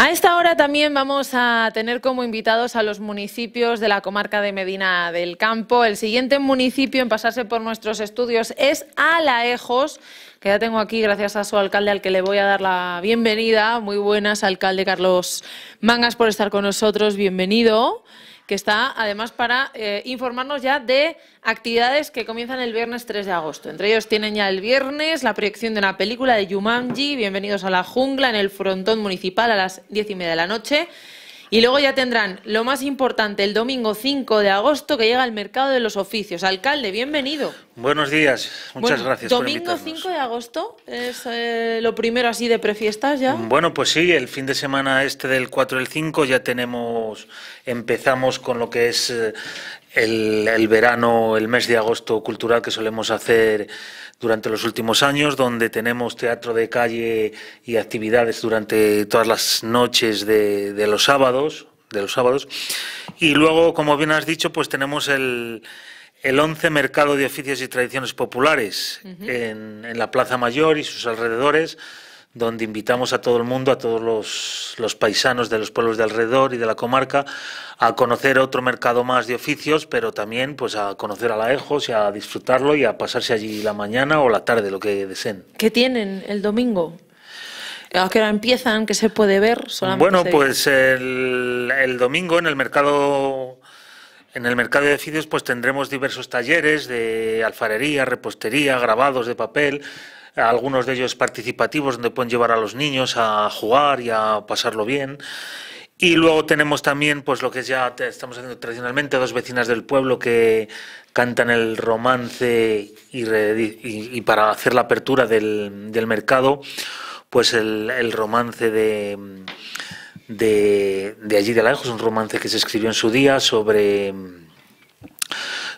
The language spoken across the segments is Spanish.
A esta hora también vamos a tener como invitados a los municipios de la comarca de Medina del Campo. El siguiente municipio en pasarse por nuestros estudios es Alaejos, que ya tengo aquí gracias a su alcalde al que le voy a dar la bienvenida. Muy buenas, alcalde Carlos Mangas, por estar con nosotros. Bienvenido que está además para eh, informarnos ya de actividades que comienzan el viernes 3 de agosto. Entre ellos tienen ya el viernes la proyección de una película de Yumanji, Bienvenidos a la Jungla, en el frontón municipal a las diez y media de la noche. Y luego ya tendrán lo más importante el domingo 5 de agosto que llega al mercado de los oficios. Alcalde, bienvenido. Buenos días, muchas gracias. Domingo 5 de agosto es eh, lo primero así de prefiestas ya. Bueno, pues sí, el fin de semana este del 4 al 5 ya tenemos, empezamos con lo que es eh, el, verano, el mes de agosto cultural que solemos hacer durante los últimos años, donde tenemos teatro de calle y actividades durante todas las noches de, los sábados, de los sábados. Y luego, como bien has dicho, pues tenemos el, el 11 Mercado de Oficios y Tradiciones Populares en la Plaza Mayor y sus alrededores donde invitamos a todo el mundo, a todos los, los, paisanos de los pueblos de alrededor y de la comarca, a conocer otro mercado más de oficios, pero también pues a conocer a la EJOS y a disfrutarlo y a pasarse allí la mañana o la tarde, lo que deseen. ¿Qué tienen el domingo? ¿A qué hora empiezan? ¿Qué se puede ver? bueno, pues el, el domingo en el mercado en el mercado de oficios pues tendremos diversos talleres de alfarería, repostería, grabados de papel, algunos de ellos participativos, donde pueden llevar a los niños a jugar y a pasarlo bien. Y luego tenemos también, pues lo que ya estamos haciendo tradicionalmente, dos vecinas del pueblo que cantan el romance y, para hacer la apertura del, mercado, pues el, romance de, de, allí de la un romance que se escribió en su día sobre,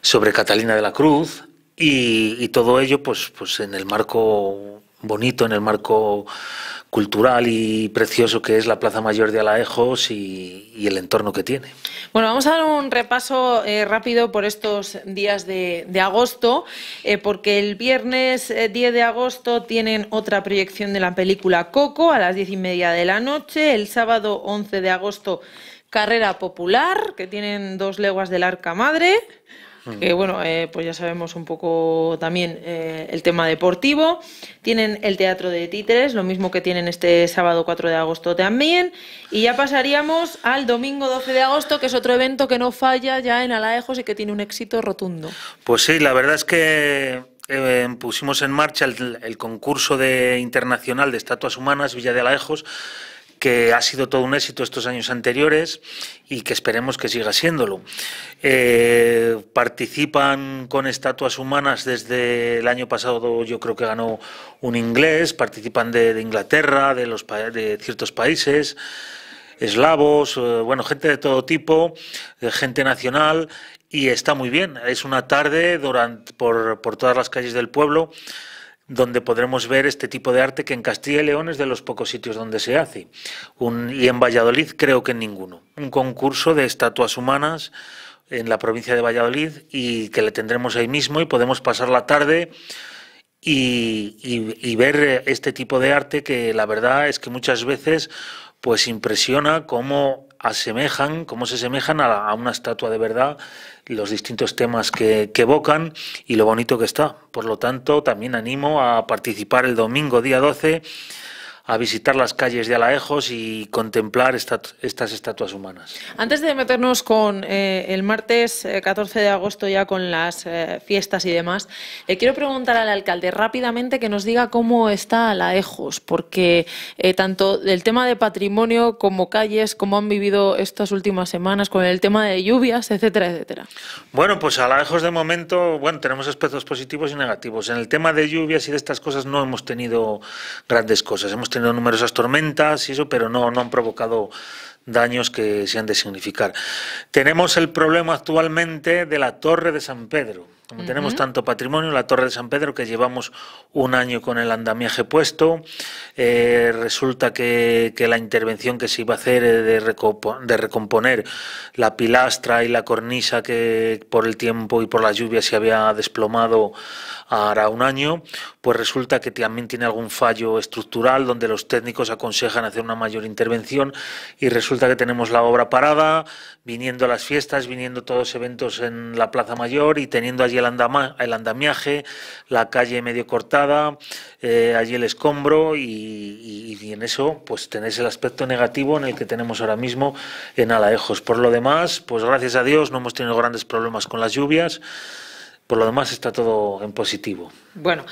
sobre Catalina de la Cruz, y, todo ello pues, pues en el marco bonito, en el marco cultural y precioso que es la Plaza Mayor de Alaejos y, el entorno que tiene. Bueno, vamos a dar un repaso eh, rápido por estos días de, agosto, eh, porque el viernes 10 eh, de agosto tienen otra proyección de la película Coco a las 10 y media de la noche, el sábado 11 de agosto Carrera Popular, que tienen dos leguas del Arca Madre que mm. bueno, eh, pues ya sabemos un poco también eh, el tema deportivo. Tienen el Teatro de Títeres, lo mismo que tienen este sábado 4 de agosto también. Y ya pasaríamos al domingo 12 de agosto, que es otro evento que no falla ya en Alaejos y que tiene un éxito rotundo. Pues sí, la verdad es que eh, pusimos en marcha el, concurso de, internacional de estatuas humanas Villa de Alaejos que ha sido todo un éxito estos años anteriores y que esperemos que siga siéndolo. Eh, participan con estatuas humanas desde el año pasado, yo creo que ganó un inglés, participan de, Inglaterra, de, los, de ciertos países eslavos, eh, bueno, gente de todo tipo, gente nacional, y está muy bien. Es una tarde por, por todas las calles del pueblo donde podremos ver este tipo de arte que en Castilla y León es de los pocos sitios donde se hace, y en Valladolid creo que en ninguno. Un concurso de estatuas humanas en la provincia de Valladolid y que le tendremos ahí mismo y podemos pasar la tarde y, ver eh, este tipo de arte que la verdad es que muchas veces pues impresiona cómo asemejan, cómo se asemejan a, una estatua de verdad, los distintos temas que, que, evocan y lo bonito que está. Por lo tanto, también animo a participar el domingo, día 12, a visitar las calles de Alaejos y contemplar estas estatuas humanas. Antes de meternos con eh, el martes 14 eh, de agosto ya con las eh, fiestas y demás, le quiero preguntar al alcalde rápidamente que nos diga cómo está Alaejos, porque tanto del tema de patrimonio como calles, cómo han vivido estas últimas semanas con el tema de lluvias, etcétera, etcétera. Bueno, pues Alaejos de momento, bueno, tenemos aspectos positivos y negativos. En el tema de lluvias y de estas cosas no hemos tenido grandes cosas. Hemos tenido numerosas tormentas y eso, pero no, no han provocado daños que se han de significar. Tenemos el problema actualmente de la Torre de San Pedro. Como tenemos tanto patrimonio, la Torre de San Pedro, que llevamos un año con el andamiaje puesto, eh, resulta que, la intervención que se iba a hacer eh, de, de, recomponer la pilastra y la cornisa que por el tiempo y por las lluvias se había desplomado hará un año, pues resulta que también tiene algún fallo estructural donde los técnicos aconsejan hacer una mayor intervención y resulta que tenemos la obra parada, viniendo a las fiestas, viniendo todos eventos en la Plaza Mayor y teniendo allí el, el andamiaje, la calle medio cortada, eh, allí el escombro y, y, y, en eso pues tenéis el aspecto negativo en el que tenemos ahora mismo en Alaejos. Por lo demás, pues gracias a Dios no hemos tenido grandes problemas con las lluvias por lo demás está todo en positivo. Bueno,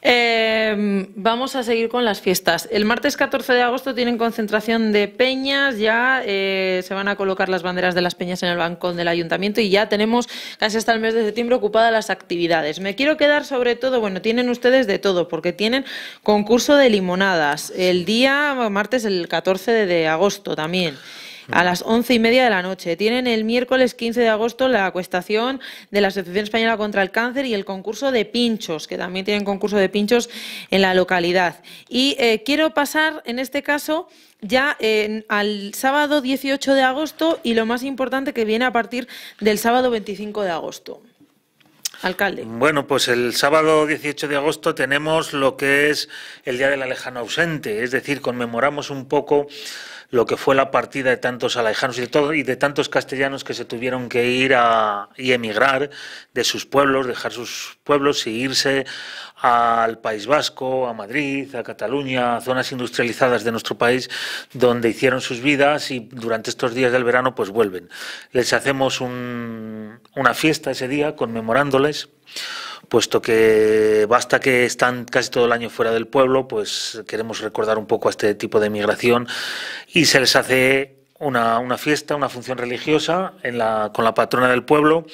eh, vamos a seguir con las fiestas. El martes 14 de agosto tienen concentración de peñas, ya eh, se van a colocar las banderas de las peñas en el balcón del ayuntamiento y ya tenemos casi hasta el mes de septiembre ocupadas las actividades. Me quiero quedar sobre todo, bueno, tienen ustedes de todo, porque tienen concurso de limonadas el día martes el 14 de agosto también a las once y media de la noche. Tienen el miércoles 15 de agosto la acuestación de la Asociación Española contra el Cáncer y el concurso de pinchos, que también tienen concurso de pinchos en la localidad. Y eh, quiero pasar, en este caso, ya eh, al sábado 18 de agosto y lo más importante que viene a partir del sábado 25 de agosto. Alcalde. Bueno, pues el sábado 18 de agosto tenemos lo que es el Día de la lejana Ausente, es decir, conmemoramos un poco lo que fue la partida de tantos alejanos y de, todo, y de tantos castellanos que se tuvieron que ir a, y emigrar de sus pueblos, dejar sus pueblos e irse al País Vasco, a Madrid, a Cataluña, a zonas industrializadas de nuestro país, donde hicieron sus vidas y durante estos días del verano pues vuelven. Les hacemos una fiesta ese día conmemorándoles puesto que basta que están casi todo el año fuera del pueblo, pues queremos recordar un poco a este tipo de migración y se les hace una, fiesta, una función religiosa con la patrona del pueblo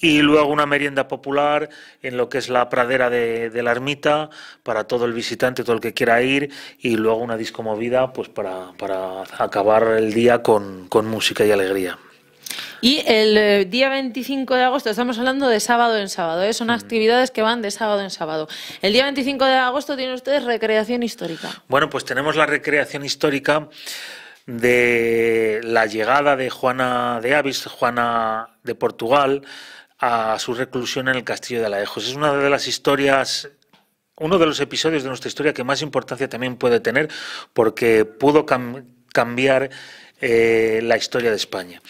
y luego una merienda popular en lo que es la pradera de, la ermita para todo el visitante, todo el que quiera ir, y luego una discomovida pues para, acabar el día con música y alegría. Y el eh, día 25 de agosto, estamos hablando de sábado en sábado, ¿eh? son mm. actividades que van de sábado en sábado. El día 25 de agosto tiene ustedes recreación histórica. Bueno, pues tenemos la recreación histórica de la llegada de Juana de Avis, Juana de Portugal, a su reclusión en el castillo de Alaejos. Es una de las historias uno de los episodios de nuestra historia que más importancia también puede tener porque pudo cambiar eh, la historia de España.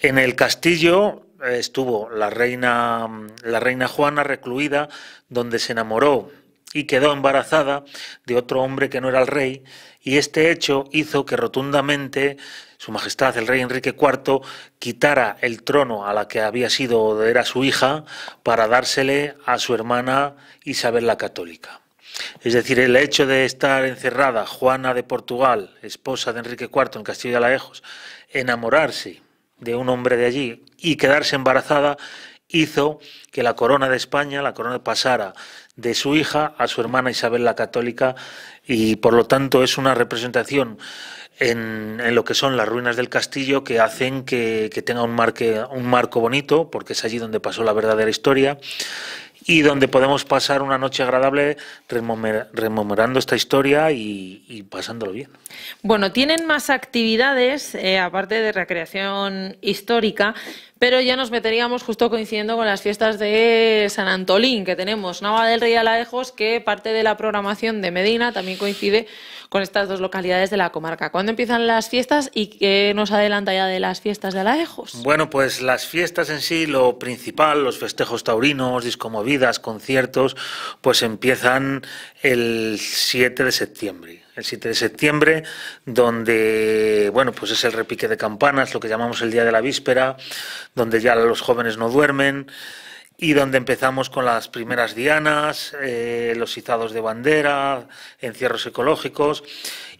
En el castillo eh, estuvo la reina, mm, la reina Juana recluida, donde se enamoró y quedó embarazada de otro hombre que no era el rey, y este hecho hizo que rotundamente Su Majestad el Rey Enrique IV quitara el trono a la que había sido era su hija para dársele a su hermana Isabel la Católica. Es decir, el hecho de estar encerrada Juana de Portugal, esposa de Enrique IV en Castillo de Alaejos... enamorarse de un hombre de allí y quedarse embarazada hizo que la corona de España, la corona pasara de su hija a su hermana Isabel la Católica y por lo tanto es una representación en, lo que son las ruinas del castillo que hacen que, tenga un, un marco bonito porque es allí donde pasó la verdadera historia y donde podemos pasar una noche agradable rememorando esta historia y, pasándolo bien. Bueno, tienen más actividades, eh, aparte de recreación histórica, pero ya nos meteríamos justo coincidiendo con las fiestas de San Antolín que tenemos, Nava del Rey y Alaejos, que parte de la programación de Medina también coincide con estas dos localidades de la comarca. ¿Cuándo empiezan las fiestas y qué nos adelanta ya de las fiestas de Alaejos? Bueno, pues las fiestas en sí, lo principal, los festejos taurinos, discomovidas, conciertos, pues empiezan el 7 de septiembre el 7 de septiembre, donde, bueno, pues es el repique de campanas, lo que llamamos el día de la víspera, donde ya los jóvenes no duermen y donde empezamos con las primeras dianas, eh, los izados de bandera, encierros ecológicos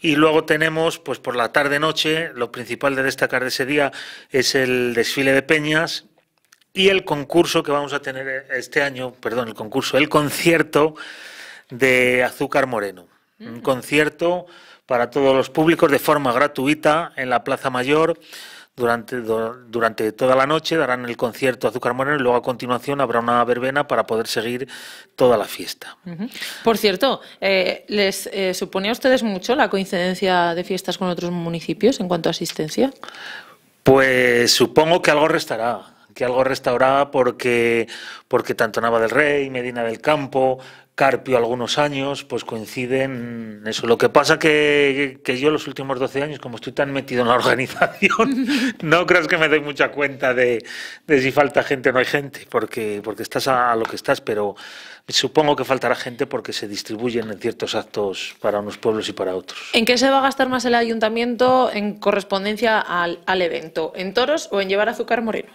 y luego tenemos, pues por la tarde-noche, lo principal de destacar de ese día es el desfile de peñas y el concurso que vamos a tener eh, este año, perdón, el concurso, el concierto de Azúcar Moreno. Mm. un concierto para todos los públicos de forma gratuita en la Plaza Mayor. Durante, toda la noche darán el concierto Azúcar Moreno y luego a continuación habrá una verbena para poder seguir toda la fiesta. Por cierto, eh, ¿les eh, supone a ustedes mucho la coincidencia de fiestas con otros municipios en cuanto a asistencia? Pues supongo que algo restará que algo restauraba porque, porque tanto Nava del Rey, Medina del Campo, Carpio algunos años, pues coinciden eso. Lo que pasa que, que yo los últimos 12 años, como estoy tan metido en la organización, no creo que me doy mucha cuenta de, si falta gente o no hay gente, porque, porque estás a, lo que estás, pero supongo que faltará gente porque se distribuyen en ciertos actos para unos pueblos y para otros. ¿En qué se va a gastar más el ayuntamiento en correspondencia al evento? ¿En toros o en llevar azúcar moreno?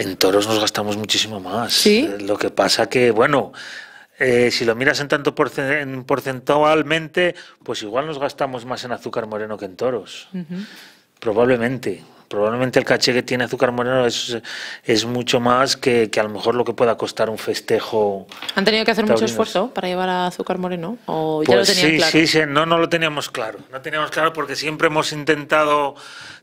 En toros nos gastamos muchísimo más. Lo que pasa que, bueno, eh, si lo miras en tanto porcentualmente, pues igual nos gastamos más en azúcar moreno que en toros. Probablemente. Probablemente el caché que tiene Azúcar Moreno es, es mucho más que, que, a lo mejor lo que pueda costar un festejo. ¿Han tenido que hacer mucho esfuerzo para llevar a Azúcar Moreno? ¿O ya pues lo sí, claro? sí, no, no lo teníamos claro. No teníamos claro porque siempre hemos intentado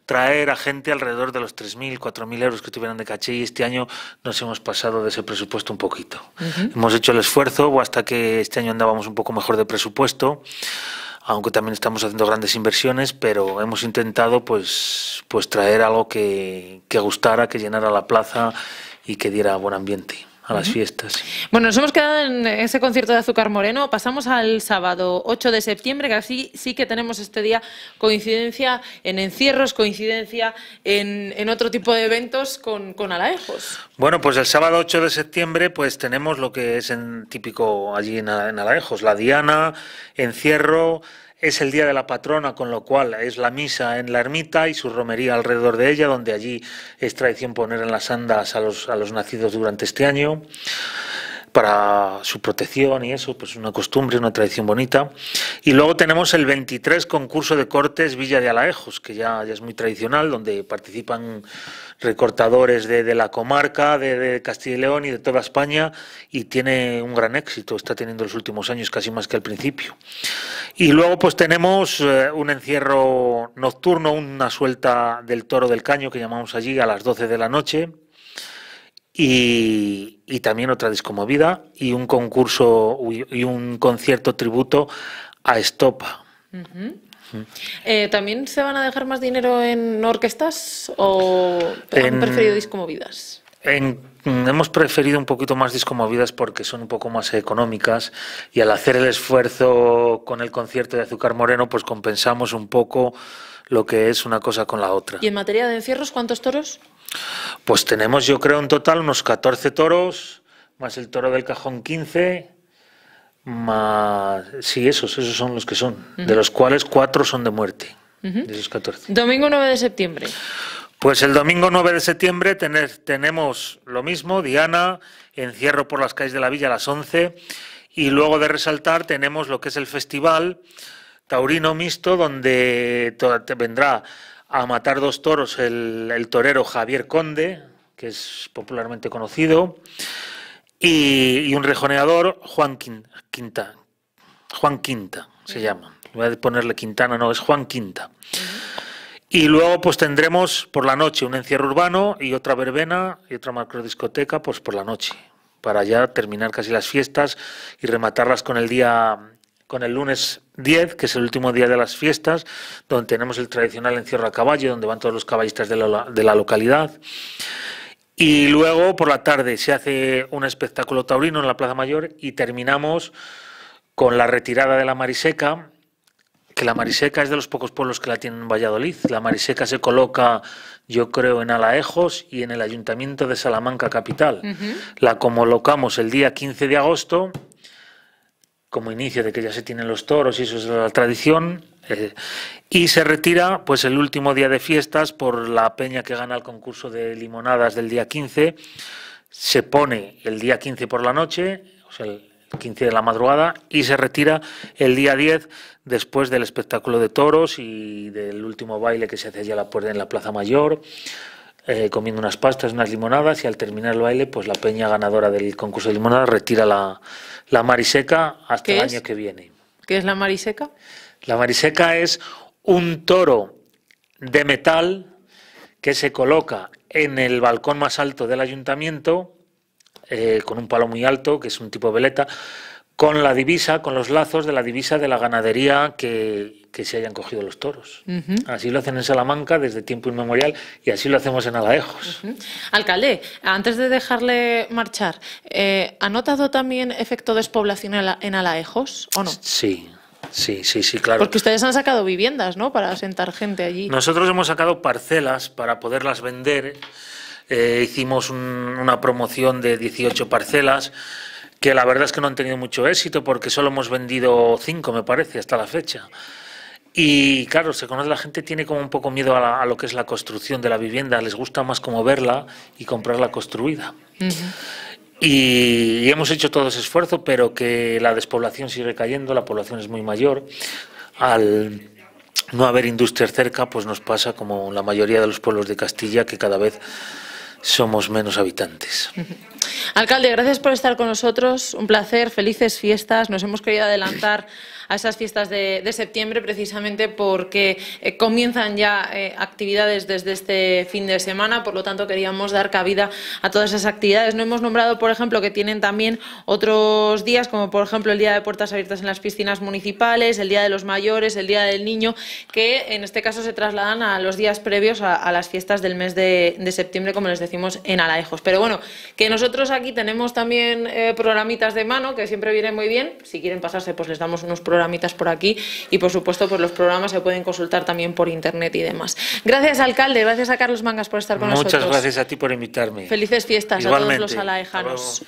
traer a gente alrededor de los 3.000, 4.000 euros que tuvieran de caché y este año nos hemos pasado de ese presupuesto un poquito. Hemos hecho el esfuerzo hasta que este año andábamos un poco mejor de presupuesto aunque también estamos haciendo grandes inversiones, pero hemos intentado pues, pues traer algo que, que gustara, que llenara la plaza y que diera buen ambiente a las fiestas. Bueno, nos hemos quedado en ese concierto de Azúcar Moreno. Pasamos al sábado 8 de septiembre, que así sí que tenemos este día coincidencia en encierros, coincidencia en, otro tipo de eventos con, con Alaejos. Bueno, pues el sábado 8 de septiembre pues tenemos lo que es típico allí en, en Alaejos, la Diana, encierro es el día de la patrona, con lo cual es la misa en la ermita y su romería alrededor de ella, donde allí es tradición poner en las andas a los, nacidos durante este año para su protección y eso, pues una costumbre, una tradición bonita. Y luego tenemos el 23 concurso de cortes Villa de Alaejos, que ya, es muy tradicional, donde participan recortadores de, la comarca, de, de, Castilla y León y de toda España, y tiene un gran éxito, está teniendo los últimos años casi más que al principio. Y luego pues tenemos eh, un encierro nocturno, una suelta del toro del caño que llamamos allí a las 12 de la noche. Y, también otra discomovida y un concurso y un concierto tributo a Estopa. Eh, ¿También se van a dejar más dinero en orquestas o han preferido discomovidas? hemos preferido un poquito más discomovidas porque son un poco más económicas y al hacer el esfuerzo con el concierto de Azúcar Moreno, pues compensamos un poco lo que es una cosa con la otra. ¿Y en materia de encierros, cuántos toros? Pues tenemos, yo creo, en total unos 14 toros, más el toro del cajón 15, más... Sí, esos, esos son los que son, de los cuales cuatro son de muerte, de esos 14. Domingo 9 de septiembre. Pues el domingo 9 de septiembre tenemos lo mismo, Diana, encierro por las calles de la villa a las 11, y luego de resaltar tenemos lo que es el festival taurino mixto, donde vendrá a matar dos toros el, torero Javier Conde, que es popularmente conocido, y, un rejoneador, Juan Quinta. Juan Quinta se llama. Voy a ponerle Quintana, no, es Juan Quinta. Y luego pues tendremos por la noche un encierro urbano y otra verbena y otra macrodiscoteca pues por la noche, para ya terminar casi las fiestas y rematarlas con el día con el lunes 10, que es el último día de las fiestas, donde tenemos el tradicional encierro a caballo, donde van todos los caballistas de la, de la localidad. Y luego por la tarde se hace un espectáculo taurino en la Plaza Mayor y terminamos con la retirada de la Mariseca, que la Mariseca es de los pocos pueblos que la tienen en Valladolid. La Mariseca se coloca, yo creo, en Alaejos y en el Ayuntamiento de Salamanca Capital. La colocamos el día 15 de agosto, como inicio de que ya se tienen los toros y eso es la tradición. Eh, y se retira pues el último día de fiestas por la peña que gana el concurso de limonadas del día 15. Se pone el día 15 por la noche, 15 de la madrugada y se retira el día 10 después del espectáculo de toros y del último baile que se hace allá en la Plaza Mayor. Eh, comiendo unas pastas, unas limonadas y al terminar el baile, pues la peña ganadora del concurso de limonadas retira la, mariseca hasta el año que viene. ¿Qué es la mariseca? La mariseca es un toro de metal que se coloca en el balcón más alto del ayuntamiento eh, con un palo muy alto, que es un tipo de veleta, con la divisa, con los lazos de la divisa de la ganadería que, que se hayan cogido los toros. Así lo hacen en Salamanca desde tiempo inmemorial y así lo hacemos en Alaejos. Alcalde, antes de dejarle marchar, eh, ¿ha notado también efecto despoblación en Alaejos o no? Sí, Sí, sí, sí, claro. Porque ustedes han sacado viviendas, ¿no? Para asentar gente allí. Nosotros hemos sacado parcelas para poderlas vender eh, hicimos una promoción de 18 parcelas que la verdad es que no han tenido mucho éxito porque solo hemos vendido 5, me parece, hasta la fecha. Y claro, se conoce la gente, tiene como un poco miedo a, lo que es la construcción de la vivienda, les gusta más como verla y comprarla construida. y, hemos hecho todo ese esfuerzo, pero que la despoblación sigue cayendo, la población es muy mayor. Al no haber industria cerca, pues nos pasa como la mayoría de los pueblos de Castilla, que cada vez somos menos habitantes. Alcalde, gracias por estar con nosotros. Un placer, felices fiestas. Nos hemos querido adelantar a esas fiestas de, septiembre precisamente porque eh, comienzan ya eh, actividades desde este fin de semana, por lo tanto queríamos dar cabida a todas esas actividades. No hemos nombrado, por ejemplo, que tienen también otros días, como por ejemplo el Día de Puertas Abiertas en las Piscinas Municipales, el Día de los Mayores, el Día del Niño, que en este caso se trasladan a los días previos a, las fiestas del mes de, septiembre, como les decimos, en Alaejos. Pero bueno, que nosotros aquí tenemos también eh, programitas de mano, que siempre vienen muy bien. Si quieren pasarse, pues les damos unos programas programitas por aquí y por supuesto por pues los programas se pueden consultar también por internet y demás. Gracias alcalde, gracias a Carlos Mangas por estar con nosotros. Muchas gracias a ti por invitarme. Felices fiestas a todos los alaejanos.